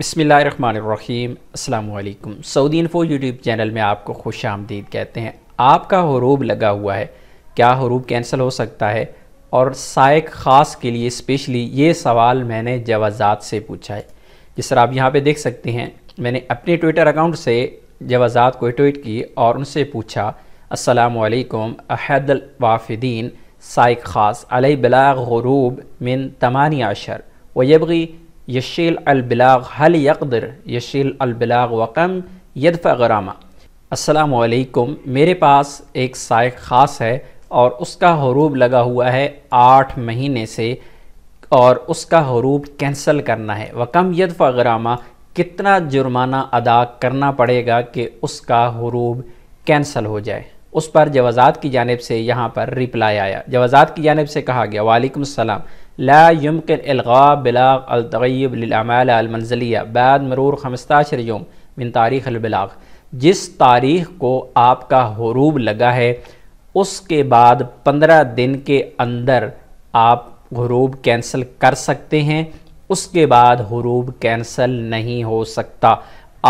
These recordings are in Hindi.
बसमीम अल्लाम सऊदी इन्फो यूट्यूब चैनल में आपको खुश आमदीद कहते हैं आपका हरूब लगा हुआ है क्या हरूब कैंसिल हो सकता है और साइक ख़ास के लिए स्पेशली ये सवाल मैंने जवाज़ात से पूछा है जिस तरह आप यहाँ पे देख सकते हैं मैंने अपने ट्विटर अकाउंट से जवाज़ात को ट्वीट की और उनसे पूछा असलकुम अहदल वाफिदीन साइक ख़ास अली मिन तमानी अशर वबगी यशील अलबिलाग हल यकदर यशील अलबिलाग वकम यदफ़ा गरामा असलकुम मेरे पास एक साइक ख़ास है और उसका हरूब लगा हुआ है आठ महीने से और उसका हरूब कैंसिल करना है वकम यदफ़ा गरामा कितना जुर्माना अदा करना पड़ेगा कि उसका हरूब कैंसिल हो जाए उस पर जवाज़ात की जानब से यहाँ पर रिप्लाई आया जवाज़ात की जानब से कहा गया वालेकुम सलाम ला يمكن إلغاء بلاغ التغيب للأعمال المنزلية बाद मरूर खमस्ताशर يوم मिन तारीख البلاغ जिस तारीख को आपका हरूब लगा है उसके बाद पंद्रह दिन के अंदर आप हरूब कैंसिल कर सकते हैं उसके बाद हरूब कैंसिल नहीं हो सकता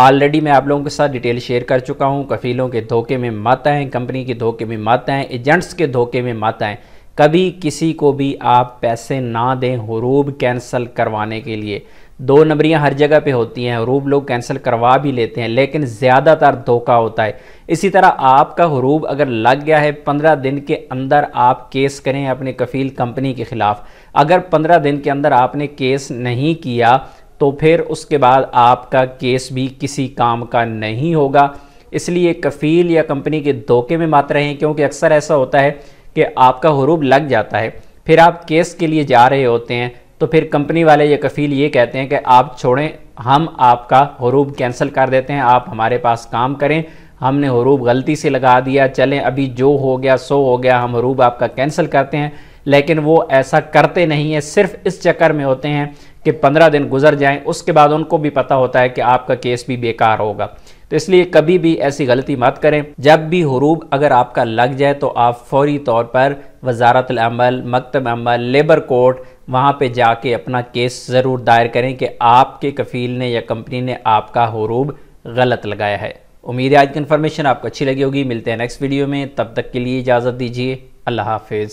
ऑलरेडी मैं आप लोगों के साथ डिटेल शेयर कर चुका हूं कफ़ीलों के धोखे में मत आएँ कंपनी के धोखे में मत आएँ एजेंट्स के धोखे में मत आएँ कभी किसी को भी आप पैसे ना दें हरूब कैंसिल करवाने के लिए दो नंबरियां हर जगह पे होती हैं हरूब लोग कैंसिल करवा भी लेते हैं लेकिन ज़्यादातर धोखा होता है इसी तरह आपका हरूब अगर लग गया है पंद्रह दिन के अंदर आप केस करें अपने कफ़ील कंपनी के ख़िलाफ़ अगर पंद्रह दिन के अंदर आपने केस नहीं किया तो फिर उसके बाद आपका केस भी किसी काम का नहीं होगा इसलिए कफ़ील या कंपनी के धोखे में मात्र हैं क्योंकि अक्सर ऐसा होता है कि आपका हरूब लग जाता है फिर आप केस के लिए जा रहे होते हैं तो फिर कंपनी वाले ये कफ़ील ये कहते हैं कि आप छोड़ें हम आपका हरूब कैंसिल कर देते हैं आप हमारे पास काम करें हमने हरूब गलती से लगा दिया चलें अभी जो हो गया सो हो गया हम हरूब आपका कैंसिल करते हैं लेकिन वो ऐसा करते नहीं है सिर्फ इस चक्कर में होते हैं कि पंद्रह दिन गुजर जाएं उसके बाद उनको भी पता होता है कि आपका केस भी बेकार होगा तो इसलिए कभी भी ऐसी गलती मत करें जब भी हरूब अगर आपका लग जाए तो आप फौरी तौर पर वजारत अमल मकतब अमल लेबर कोर्ट वहाँ पे जाके अपना केस ज़रूर दायर करें कि आपके कफ़ील ने या कंपनी ने आपका हरूब गलत लगाया है उम्मीद है आज की इन्फॉर्मेशन आपको अच्छी लगी होगी मिलते हैं नेक्स्ट वीडियो में तब तक के लिए इजाज़त दीजिए अल्लाह हाफिज़